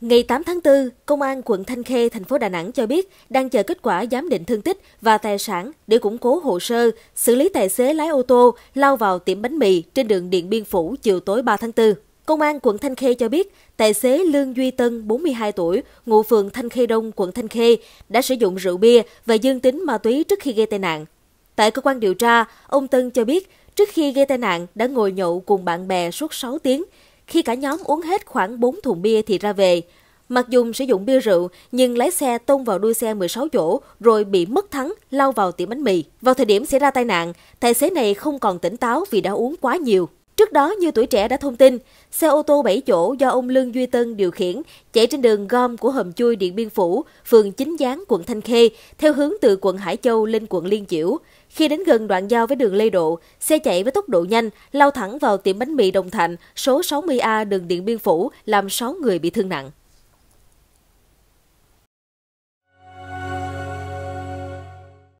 Ngày 8 tháng 4, Công an quận Thanh Khê, thành phố Đà Nẵng cho biết đang chờ kết quả giám định thương tích và tài sản để củng cố hồ sơ, xử lý tài xế lái ô tô lao vào tiệm bánh mì trên đường Điện Biên Phủ chiều tối 3 tháng 4. Công an quận Thanh Khê cho biết, tài xế Lương Duy Tân, 42 tuổi, ngụ phường Thanh Khê Đông, quận Thanh Khê, đã sử dụng rượu bia và dương tính ma túy trước khi gây tai nạn. Tại cơ quan điều tra, ông Tân cho biết trước khi gây tai nạn đã ngồi nhậu cùng bạn bè suốt 6 tiếng, khi cả nhóm uống hết khoảng 4 thùng bia thì ra về. Mặc Dung sử dụng bia rượu nhưng lái xe tông vào đuôi xe 16 chỗ rồi bị mất thắng lao vào tiệm bánh mì. Vào thời điểm xảy ra tai nạn, tài xế này không còn tỉnh táo vì đã uống quá nhiều. Trước đó, như tuổi trẻ đã thông tin, xe ô tô 7 chỗ do ông Lương Duy Tân điều khiển chạy trên đường gom của hầm chui Điện Biên Phủ, phường Chính Gián, quận Thanh Khê, theo hướng từ quận Hải Châu lên quận Liên Chiểu. Khi đến gần đoạn giao với đường Lê Độ, xe chạy với tốc độ nhanh, lao thẳng vào tiệm bánh mì Đồng Thạnh số 60A đường Điện Biên Phủ, làm 6 người bị thương nặng.